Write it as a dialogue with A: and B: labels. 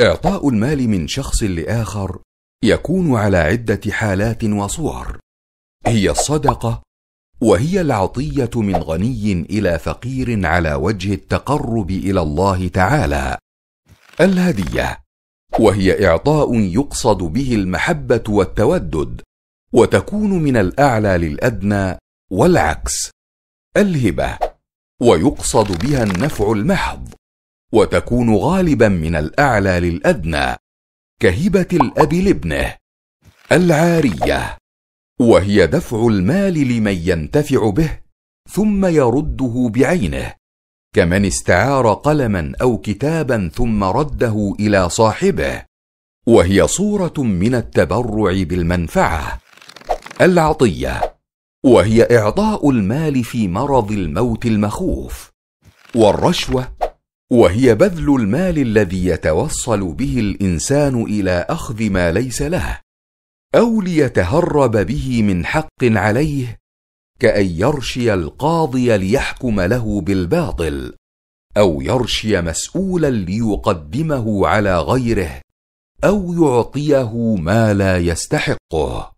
A: إعطاء المال من شخص لآخر يكون على عدة حالات وصور هي الصدقة وهي العطية من غني إلى فقير على وجه التقرب إلى الله تعالى الهدية وهي إعطاء يقصد به المحبة والتودد وتكون من الأعلى للأدنى والعكس الهبة ويقصد بها النفع المحض وتكون غالبا من الاعلى للادنى كهبه الاب لابنه العاريه وهي دفع المال لمن ينتفع به ثم يرده بعينه كمن استعار قلما او كتابا ثم رده الى صاحبه وهي صوره من التبرع بالمنفعه العطيه وهي اعطاء المال في مرض الموت المخوف والرشوه وهي بذل المال الذي يتوصل به الانسان الى اخذ ما ليس له او ليتهرب به من حق عليه كان يرشي القاضي ليحكم له بالباطل او يرشي مسؤولا ليقدمه على غيره او يعطيه ما لا يستحقه